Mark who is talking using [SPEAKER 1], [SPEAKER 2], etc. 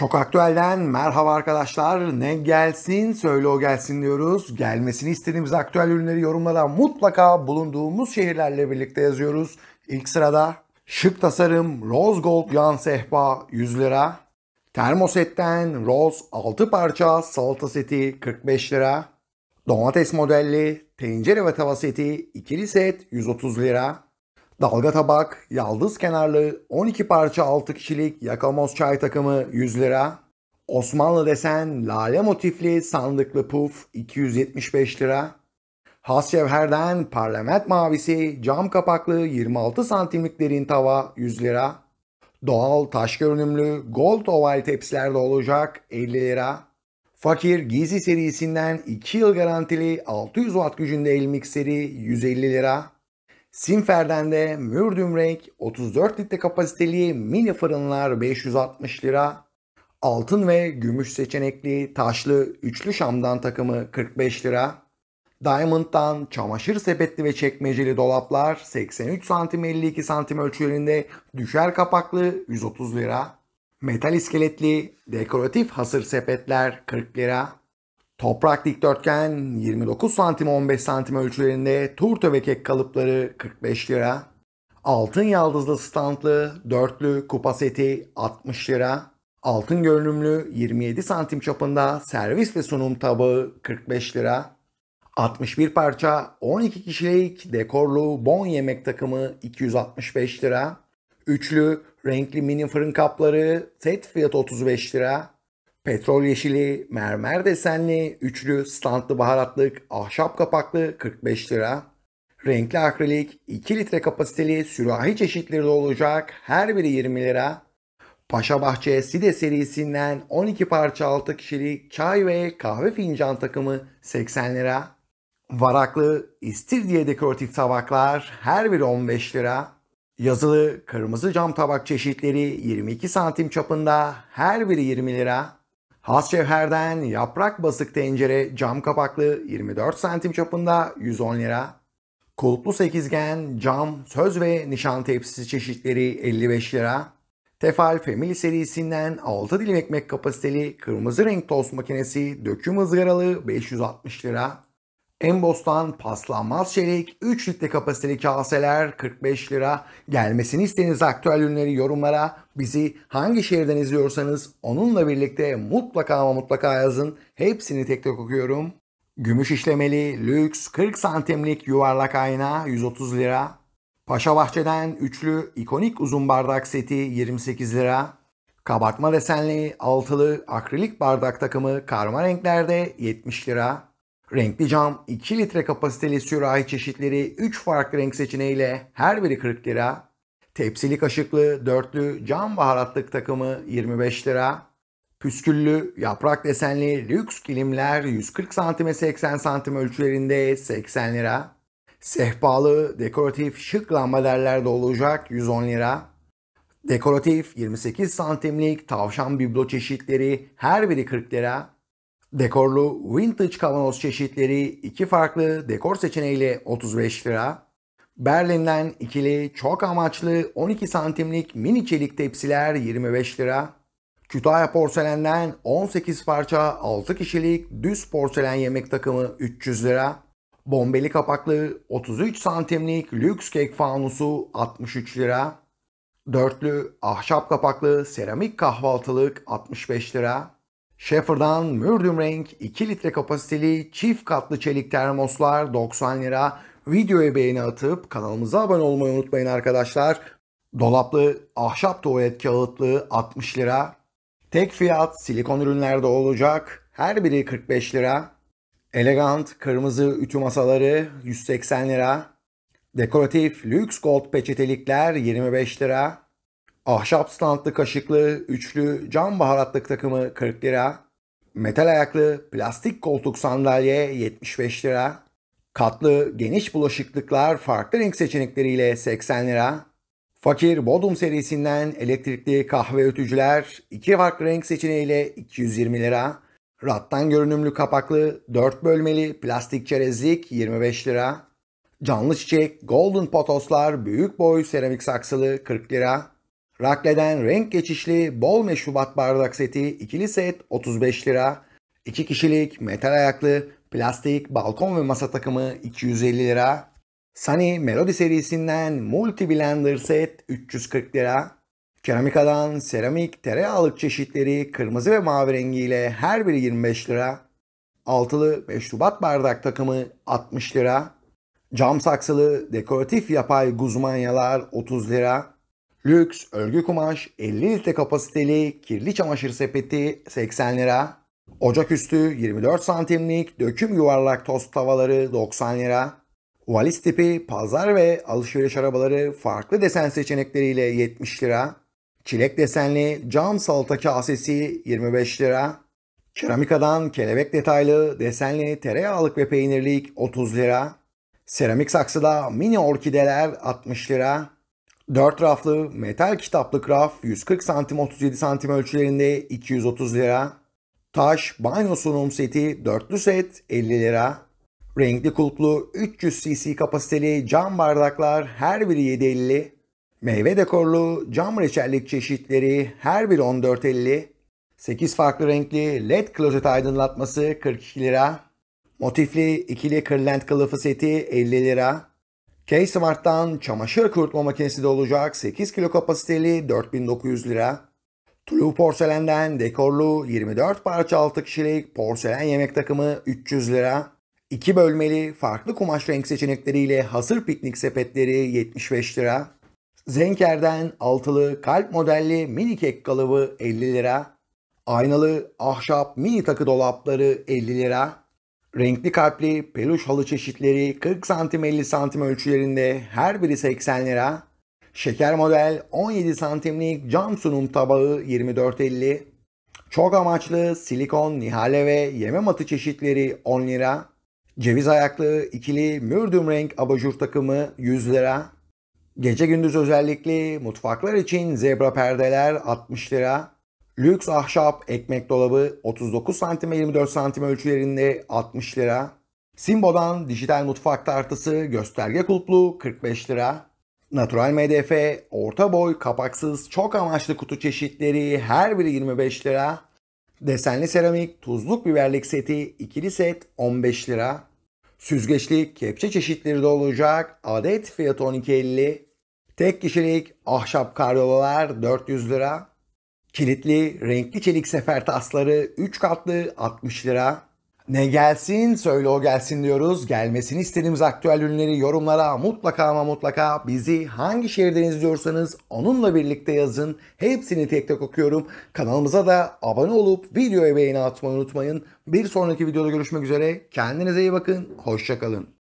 [SPEAKER 1] Şok Aktüel'den merhaba arkadaşlar. Ne gelsin söyle o gelsin diyoruz. Gelmesini istediğimiz aktüel ürünleri yorumlara mutlaka bulunduğumuz şehirlerle birlikte yazıyoruz. İlk sırada şık tasarım Rose Gold yan sehpa 100 lira. Termosetten Rose 6 parça salata seti 45 lira. Domates modelli tencere ve tava seti ikili set 130 lira. Dalga tabak, yaldız kenarlı, 12 parça 6 kişilik yakamoz çay takımı 100 lira. Osmanlı desen, lale motifli sandıklı puf 275 lira. Has cevherden parlament mavisi, cam kapaklı 26 santimlik derin tava 100 lira. Doğal taş görünümlü gold oval tepsilerde olacak 50 lira. Fakir Gizi serisinden 2 yıl garantili 600 watt gücünde el mikseri 150 lira. Sinfer'den Mürdümrek 34 litre kapasiteli mini fırınlar 560 lira. Altın ve gümüş seçenekli taşlı üçlü şamdan takımı 45 lira. Diamond'dan çamaşır sepetli ve çekmeceli dolaplar 83 santim 52 santim ölçülerinde düşer kapaklı 130 lira. Metal iskeletli dekoratif hasır sepetler 40 lira. Toprak dikdörtgen 29 santim 15 santim ölçülerinde tur töbekek kalıpları 45 lira. Altın yaldızlı standlı dörtlü kupa seti 60 lira. Altın görünümlü 27 santim çapında servis ve sunum tabağı 45 lira. 61 parça 12 kişilik dekorlu bon yemek takımı 265 lira. Üçlü renkli mini fırın kapları set fiyatı 35 lira. Petrol yeşili, mermer desenli, üçlü, standlı baharatlık, ahşap kapaklı 45 lira. Renkli akrilik, 2 litre kapasiteli sürahi çeşitleri de olacak. Her biri 20 lira. Paşa Bahçe Side serisinden 12 parça 6 kişilik çay ve kahve fincan takımı 80 lira. Varaklı istirdiye dekoratif tabaklar her biri 15 lira. Yazılı kırmızı cam tabak çeşitleri 22 santim çapında her biri 20 lira. Hasçevher'den yaprak basık tencere cam kapaklı 24 santim çapında 110 lira. Kulplu sekizgen, cam, söz ve nişan tepsisi çeşitleri 55 lira. Tefal Family serisinden 6 dilim ekmek kapasiteli kırmızı renk tost makinesi döküm ızgaralı 560 lira. Embos'tan paslanmaz çelik, 3 litre kapasiteli kaseler 45 lira. Gelmesini istediğiniz aktüel ürünleri yorumlara, bizi hangi şehirden izliyorsanız onunla birlikte mutlaka ama mutlaka yazın. Hepsini tek tek okuyorum. Gümüş işlemeli, lüks, 40 santimlik yuvarlak ayna 130 lira. Paşa Bahçe'den üçlü ikonik uzun bardak seti 28 lira. Kabartma desenli, altılı, akrilik bardak takımı karma renklerde 70 lira. Renkli cam 2 litre kapasiteli sürahi çeşitleri 3 farklı renk seçeneğiyle her biri 40 lira. Tepsili kaşıklı dörtlü cam baharatlık takımı 25 lira. Püsküllü, yaprak desenli lüks kilimler 140 santime 80 santim ölçülerinde 80 lira. Sehpalı, dekoratif, şık lambaderler de olacak 110 lira. Dekoratif 28 santimlik tavşan biblo çeşitleri her biri 40 lira. Dekorlu vintage kavanoz çeşitleri iki farklı dekor seçeneğiyle 35 lira. Berlin'den ikili çok amaçlı 12 santimlik mini çelik tepsiler 25 lira. Kütahya porselenden 18 parça 6 kişilik düz porselen yemek takımı 300 lira. Bombeli kapaklı 33 santimlik lüks kek fanusu 63 lira. Dörtlü ahşap kapaklı seramik kahvaltılık 65 lira. Schaefer'dan Mürdüm Renk 2 litre kapasiteli çift katlı çelik termoslar 90 lira. Videoya beğeni atıp kanalımıza abone olmayı unutmayın arkadaşlar. Dolaplı ahşap tuvalet kağıtlı 60 lira. Tek fiyat silikon ürünlerde olacak. Her biri 45 lira. Elegant kırmızı ütü masaları 180 lira. Dekoratif lüks gold peçetelikler 25 lira ahşap standlı kaşıklı, üçlü cam baharatlık takımı 40 lira, metal ayaklı plastik koltuk sandalye 75 lira, katlı geniş bulaşıklıklar farklı renk seçenekleriyle 80 lira, fakir Bodum serisinden elektrikli kahve ötücüler iki farklı renk seçeneğiyle 220 lira, rattan görünümlü kapaklı 4 bölmeli plastik çerezlik 25 lira, canlı çiçek golden potoslar büyük boy seramik saksılı 40 lira, Rakle'den renk geçişli bol meşrubat bardak seti ikili set 35 lira. 2 kişilik metal ayaklı plastik balkon ve masa takımı 250 lira. Sunny Melody serisinden Multi Blender set 340 lira. Keramikadan seramik tereyağlık çeşitleri kırmızı ve mavi rengiyle her biri 25 lira. Altılı meşrubat bardak takımı 60 lira. Cam saksılı dekoratif yapay guzmanyalar 30 lira. Lüks örgü kumaş 50 litre kapasiteli kirli çamaşır sepeti 80 lira. Ocak üstü 24 santimlik döküm yuvarlak tost tavaları 90 lira. Valiz tipi pazar ve alışveriş arabaları farklı desen seçenekleriyle 70 lira. Çilek desenli cam salata kasesi 25 lira. Keramikadan kelebek detaylı desenli tereyağlık ve peynirlik 30 lira. Seramik saksıda mini orkideler 60 lira. 4 raflı metal kitaplık raf 140 santim 37 santim ölçülerinde 230 lira. Taş banyo sunum seti dörtlü set 50 lira. Renkli kulplu 300 cc kapasiteli cam bardaklar her biri 750. Meyve dekorlu cam reçellik çeşitleri her biri 1450. 8 farklı renkli led klozet aydınlatması 42 lira. Motifli ikili kırlent kılıfı seti 50 lira. K-Smart'tan çamaşır kurutma makinesi de olacak 8 kilo kapasiteli 4900 lira. Tulu porselenden dekorlu 24 parça 6 kişilik porselen yemek takımı 300 lira. 2 bölmeli farklı kumaş renk seçenekleriyle hazır piknik sepetleri 75 lira. Zenker'den altılı kalp modelli mini kek kalıbı 50 lira. Aynalı ahşap mini takı dolapları 50 lira. Renkli kalpli peluş halı çeşitleri 40 santim 50 santim ölçülerinde her biri 80 lira. Şeker model 17 santimlik cam sunum tabağı 24.50. Çok amaçlı silikon, nihale ve yeme matı çeşitleri 10 lira. Ceviz ayaklı ikili mürdüm renk abajur takımı 100 lira. Gece gündüz özellikli mutfaklar için zebra perdeler 60 lira. Lüks ahşap ekmek dolabı 39 cm 24 cm ölçülerinde 60 lira. Simbo'dan dijital mutfak tartısı gösterge kulplu 45 lira. Natural MDF orta boy kapaksız çok amaçlı kutu çeşitleri her biri 25 lira. Desenli seramik tuzluk biberlik seti ikili set 15 lira. Süzgeçli kepçe çeşitleri de olacak. Adet fiyatı 12.50. Tek kişilik ahşap karyovalar 400 lira. Kilitli renkli çelik sefer tasları 3 katlı 60 lira. Ne gelsin söyle o gelsin diyoruz. Gelmesini istediğimiz aktüel ürünleri yorumlara mutlaka ama mutlaka bizi hangi şehirden izliyorsanız onunla birlikte yazın. Hepsini tek tek okuyorum. Kanalımıza da abone olup videoya beğeni atmayı unutmayın. Bir sonraki videoda görüşmek üzere. Kendinize iyi bakın. Hoşçakalın.